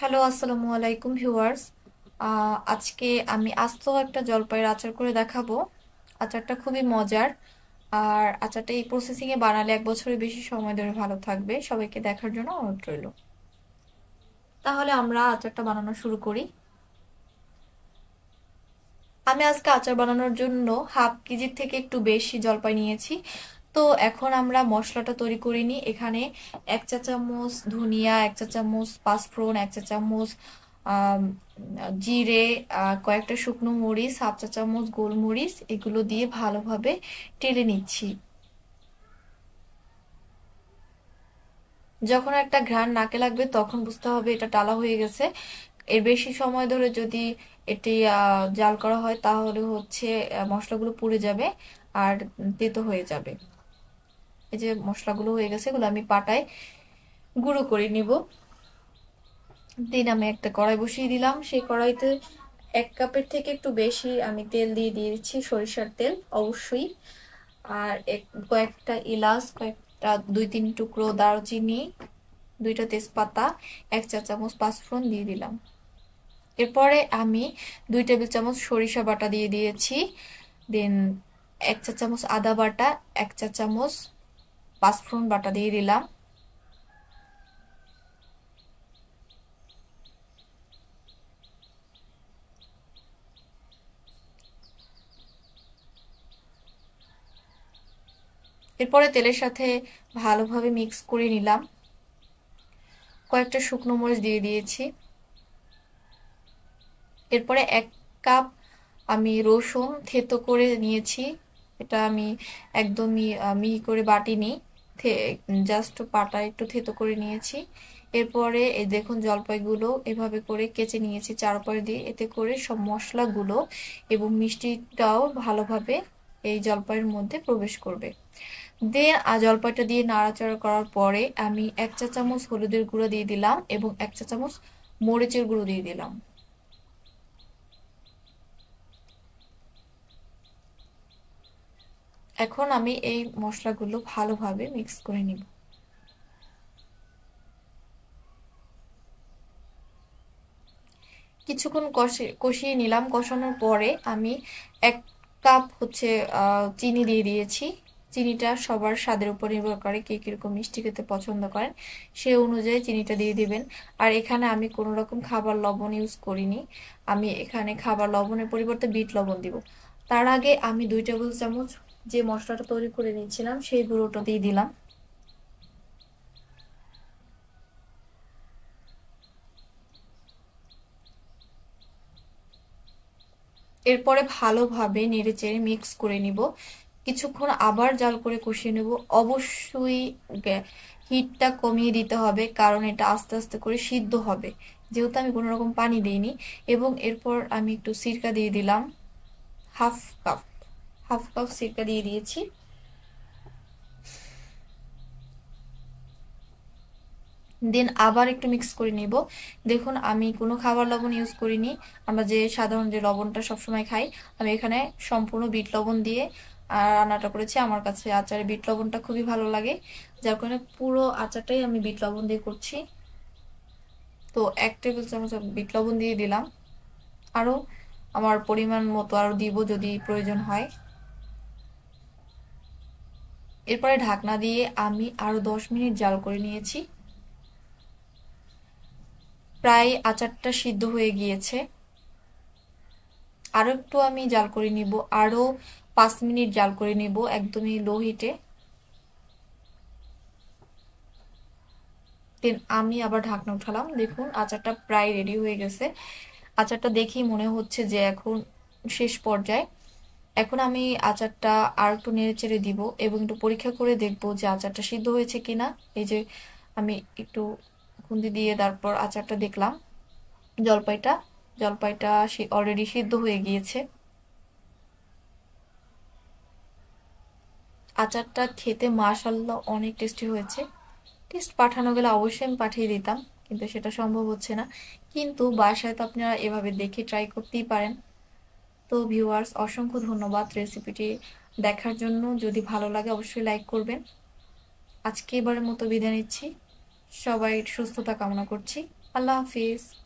hello আসসালামু আলাইকুম viewers আজকে আমি আস্ত একটা জলপাইয়ের আচার করে দেখাবো আচারটা খুবই মজার আর আচারটা এই প্রসেসিংয়ে বানালে এক বছরের বেশি সময় ধরে ভালো থাকবে সবাইকে দেখার জন্য অনুরোধ রইল তাহলে আমরা আচারটা বানানো শুরু করি আমি আজকে আচার বানানোর জন্য হাফ কেজির থেকে একটু বেশি জলপাই নিয়েছি তো এখন আমরা মশলাটা তৈরি করে এখানে এক চা চামচ ধনিয়া এক চা চামচ পাঁচফোড়ন এক চা চামচ জিরে কয়েকটা শুকনো মরিচ হাফ চা চামচ গোলমরিচ এগুলো দিয়ে ভালোভাবে টেলে নিচ্ছি যখন একটা ঘ্রাণ নাকে লাগবে তখন বুঝতে হবে এটা টালা হয়ে গেছে এর বেশি সময় ধরে যদি এটি জাল করা হয় তাহলে হচ্ছে মশলাগুলো পুড়ে যাবে আর তেতো হয়ে যাবে এই যে মশলাগুলো হয়ে গেছে এগুলো আমি পাটায় গুঁড়ো করে নিব দিন আমি একটা কড়াই বসিয়ে দিলাম সেই কড়াইতে এক কাপের থেকে একটু বেশি আমি তেল দিয়ে দিয়েছি সরিষার তেল অবশ্যই আর এক কয়েকটা ইলাচ কয়েকটা দুই তিন টুকরো দারচিনি দুইটা তেজপাতা এক চা চামচ পাঁচফোড়ন দিয়ে দিলাম এরপরে আমি দুই টেবিল চামচ সরিষা বাটা দিয়ে দিয়েছি দেন এক চা চামচ আদা বাটা এক চা চামচ পাঁচফোড়ন বাটা দিয়ে দিলাম এরপরে তেলের সাথে ভালোভাবে মিক্স করে নিলাম কয়েকটা শুকনো মরিচ দিয়ে দিয়েছি এরপরে এক কাপ আমি রসুন থেতো করে নিয়েছি এটা আমি একদমই মিহি করে বাটিনি জাস্ট পাটা একটু থেতো করে নিয়েছি এরপরে এই দেখুন জলপাইগুলো এভাবে করে কেচে নিয়েছি চারপাশ দিয়ে এতে করে সব মশলাগুলো এবং মিষ্টিটাও ভালোভাবে এই জলপাইয়ের মধ্যে প্রবেশ করবে দিয়ে জলপাইটা দিয়ে নাড়াচাড়া করার পরে আমি এক চা চামচ হলুদের গুঁড়ো দিয়ে দিলাম এবং এক চা চামচ মরিচের গুঁড়ো দিয়ে দিলাম এখন আমি এই মশলাগুলো ভালোভাবে মিক্স করে নিব কিছুক্ষণ কষিয়ে নিলাম কষানোর পরে আমি এক কাপ হচ্ছে চিনি দিয়ে দিয়েছি চিনিটা সবার স্বাদের উপর নির্ভর করে কে কীরকম মিষ্টি খেতে পছন্দ করেন সে অনুযায়ী চিনিটা দিয়ে দিবেন আর এখানে আমি কোনো রকম খাবার লবণ ইউজ করিনি আমি এখানে খাবার লবণের পরিবর্তে বিট লবণ দিব তার আগে আমি দুই টেবিল চামচ যে মশলাটা তৈরি করে নিয়েছিলাম সেই গুঁড়োটা দিয়ে দিলাম এরপরে ভালোভাবে নেড়ে চেড়ে মিক্স করে নিব কিছুক্ষণ আবার জাল করে কষিয়ে নেব অবশ্যই হিটটা কমিয়ে দিতে হবে কারণ এটা আস্তে আস্তে করে সিদ্ধ হবে যেহেতু আমি কোনো রকম পানি দিইনি এবং এরপর আমি একটু সিরকা দিয়ে দিলাম হাফ কাপ হাফ কাপ সিরকা দিয়ে দিয়েছি দেন আবার একটু মিক্স করে নেব দেখুন আমি কোনো খাবার লবণ ইউজ করিনি আমরা যে সাধারণ যে লবণটা সবসময় খাই আমি এখানে সম্পূর্ণ বিট লবণ দিয়ে রান্নাটা করেছি আমার কাছে আচারে বিট লবণটা খুবই ভালো লাগে যার কারণে পুরো আচারটাই আমি বিট লবণ দিয়ে করছি তো এক টেবিল চামচ বিট লবণ দিয়ে দিলাম আরও আমার পরিমাণ মতো আরও দিব যদি প্রয়োজন হয় এরপরে ঢাকনা দিয়ে আমি আরও দশ মিনিট জাল করে নিয়েছি প্রায় আচারটা সিদ্ধ হয়ে গিয়েছে আরও একটু আমি জাল করে নিব আরও পাঁচ মিনিট জাল করে নিব একদমই লো হিটে আমি আবার ঢাকনা উঠালাম দেখুন আচারটা প্রায় রেডি হয়ে গেছে আচারটা দেখেই মনে হচ্ছে যে এখন শেষ পর্যায়ে এখন আমি আচারটা আর একটু নেড়ে চেড়ে দিব এবং একটু পরীক্ষা করে দেখব যে আচারটা সিদ্ধ হয়েছে কিনা এই যে আমি একটু খুন্দি দিয়ে তারপর আচারটা দেখলাম জলপাইটা জলপাইটা অলরেডি সিদ্ধ হয়ে গিয়েছে আচারটা খেতে মাশাল্লাহ অনেক টেস্টি হয়েছে টেস্ট পাঠানো গেলে অবশ্যই আমি পাঠিয়ে দিতাম কিন্তু সেটা সম্ভব হচ্ছে না কিন্তু বাসায় তো আপনারা এভাবে দেখে ট্রাই করতেই পারেন তো ভিউয়ার্স অসংখ্য ধন্যবাদ রেসিপিটি দেখার জন্য যদি ভালো লাগে অবশ্যই লাইক করবেন আজকে এবারের মতো বিদায় নিচ্ছি সবাই সুস্থতা কামনা করছি আল্লাহ হাফিজ